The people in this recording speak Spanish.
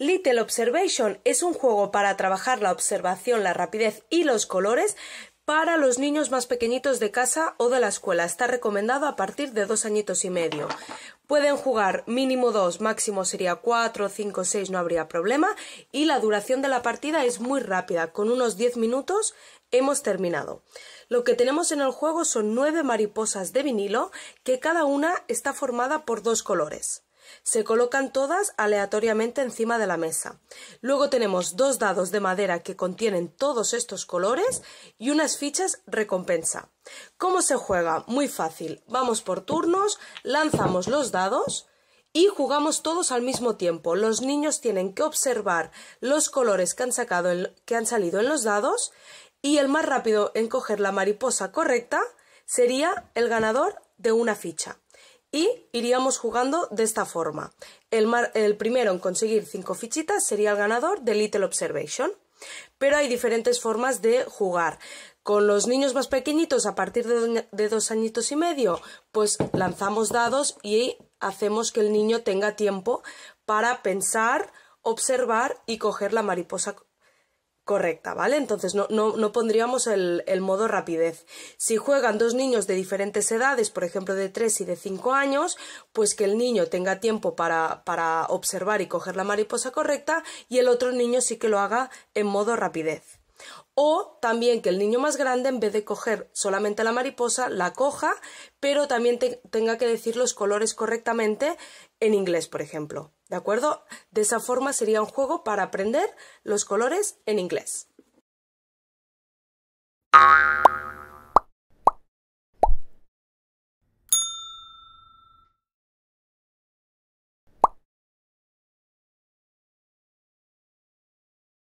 Little Observation es un juego para trabajar la observación, la rapidez y los colores para los niños más pequeñitos de casa o de la escuela. Está recomendado a partir de dos añitos y medio. Pueden jugar mínimo dos, máximo sería cuatro, cinco, seis, no habría problema. Y la duración de la partida es muy rápida, con unos diez minutos hemos terminado. Lo que tenemos en el juego son nueve mariposas de vinilo que cada una está formada por dos colores. Se colocan todas aleatoriamente encima de la mesa. Luego tenemos dos dados de madera que contienen todos estos colores y unas fichas recompensa. ¿Cómo se juega? Muy fácil. Vamos por turnos, lanzamos los dados y jugamos todos al mismo tiempo. Los niños tienen que observar los colores que han, que han salido en los dados y el más rápido en coger la mariposa correcta sería el ganador de una ficha y iríamos jugando de esta forma. El, el primero en conseguir cinco fichitas sería el ganador de Little Observation. Pero hay diferentes formas de jugar. Con los niños más pequeñitos, a partir de, dos añitos y medio, pues lanzamos dados y hacemos que el niño tenga tiempo para pensar, observar y coger la mariposa correcta, ¿vale? Entonces no, no, pondríamos el, modo rapidez. Si juegan dos niños de diferentes edades, por ejemplo de 3 y de 5 años, pues que el niño tenga tiempo para, para observar y coger la mariposa correcta y el otro niño sí que lo haga en modo rapidez. O también que el niño más grande, en vez de coger solamente la mariposa, la coja, pero también tenga que decir los colores correctamente en inglés, por ejemplo. ¿De acuerdo? De esa forma sería un juego para aprender los colores en inglés.